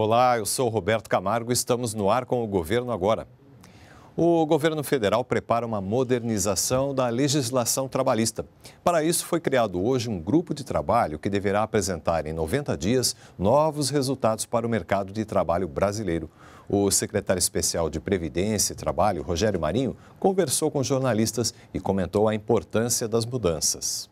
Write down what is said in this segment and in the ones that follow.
Olá, eu sou Roberto Camargo e estamos no ar com o Governo Agora. O governo federal prepara uma modernização da legislação trabalhista. Para isso, foi criado hoje um grupo de trabalho que deverá apresentar em 90 dias novos resultados para o mercado de trabalho brasileiro. O secretário especial de Previdência e Trabalho, Rogério Marinho, conversou com jornalistas e comentou a importância das mudanças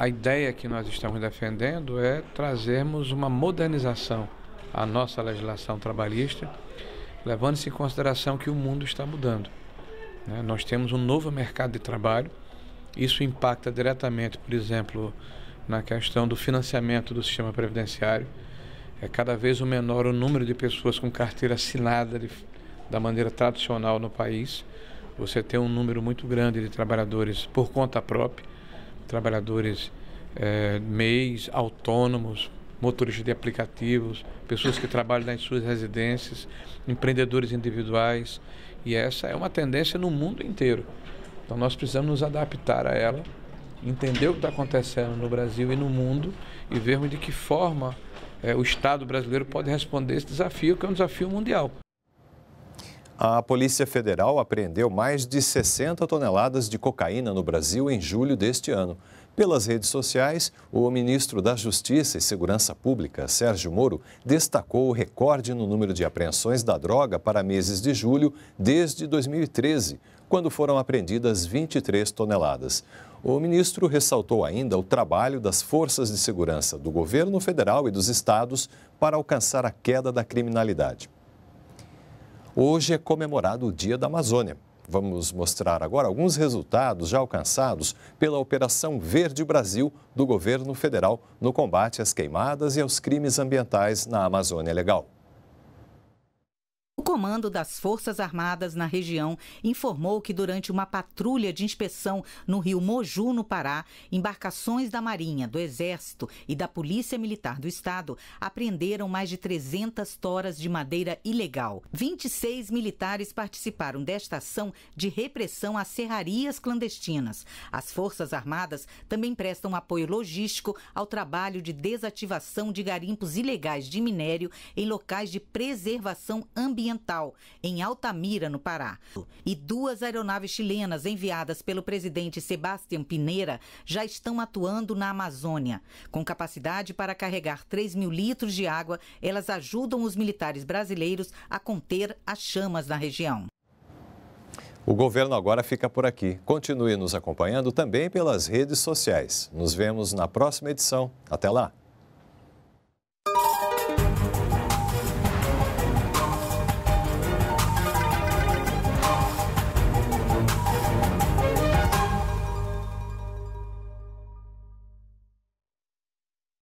a ideia que nós estamos defendendo é trazermos uma modernização à nossa legislação trabalhista, levando-se em consideração que o mundo está mudando. Né? Nós temos um novo mercado de trabalho, isso impacta diretamente, por exemplo, na questão do financiamento do sistema previdenciário. É cada vez menor o número de pessoas com carteira assinada de, da maneira tradicional no país. Você tem um número muito grande de trabalhadores por conta própria trabalhadores é, MEIs, autônomos, motoristas de aplicativos, pessoas que trabalham nas suas residências, empreendedores individuais. E essa é uma tendência no mundo inteiro. Então nós precisamos nos adaptar a ela, entender o que está acontecendo no Brasil e no mundo e vermos de que forma é, o Estado brasileiro pode responder esse desafio, que é um desafio mundial. A Polícia Federal apreendeu mais de 60 toneladas de cocaína no Brasil em julho deste ano. Pelas redes sociais, o ministro da Justiça e Segurança Pública, Sérgio Moro, destacou o recorde no número de apreensões da droga para meses de julho desde 2013, quando foram apreendidas 23 toneladas. O ministro ressaltou ainda o trabalho das forças de segurança do governo federal e dos estados para alcançar a queda da criminalidade. Hoje é comemorado o Dia da Amazônia. Vamos mostrar agora alguns resultados já alcançados pela Operação Verde Brasil do governo federal no combate às queimadas e aos crimes ambientais na Amazônia Legal comando das Forças Armadas na região informou que durante uma patrulha de inspeção no rio Moju, no Pará, embarcações da Marinha, do Exército e da Polícia Militar do Estado apreenderam mais de 300 toras de madeira ilegal. 26 militares participaram desta ação de repressão a serrarias clandestinas. As Forças Armadas também prestam apoio logístico ao trabalho de desativação de garimpos ilegais de minério em locais de preservação ambiental em Altamira, no Pará. E duas aeronaves chilenas enviadas pelo presidente Sebastião Pineira já estão atuando na Amazônia. Com capacidade para carregar 3 mil litros de água, elas ajudam os militares brasileiros a conter as chamas na região. O governo agora fica por aqui. Continue nos acompanhando também pelas redes sociais. Nos vemos na próxima edição. Até lá!